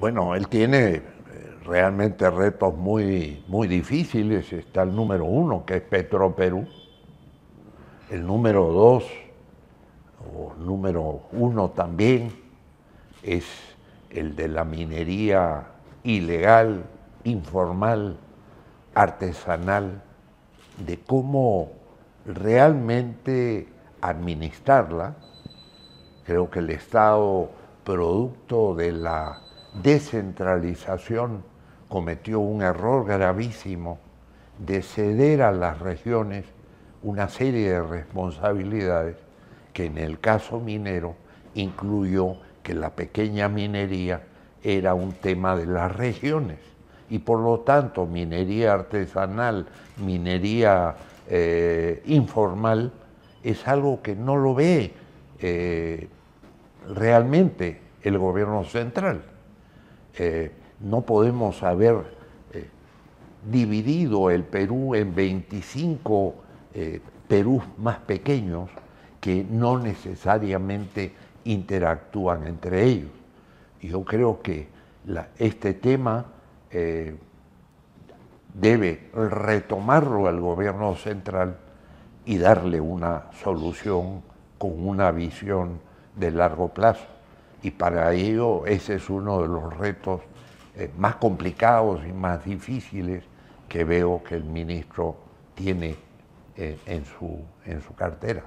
Bueno, él tiene eh, realmente retos muy, muy difíciles. Está el número uno, que es Petro Perú. El número dos, o número uno también, es el de la minería ilegal, informal, artesanal, de cómo realmente administrarla. Creo que el Estado, producto de la descentralización cometió un error gravísimo de ceder a las regiones una serie de responsabilidades que en el caso minero incluyó que la pequeña minería era un tema de las regiones y por lo tanto minería artesanal, minería eh, informal, es algo que no lo ve eh, realmente el gobierno central. Eh, no podemos haber eh, dividido el Perú en 25 eh, Perús más pequeños que no necesariamente interactúan entre ellos. Y yo creo que este tema debe retomarlo al gobierno central y darle una solución con una visión de largo plazo y para ello ese es uno de los retos eh, más complicados y más difíciles que veo que el ministro tiene eh, en, su, en su cartera.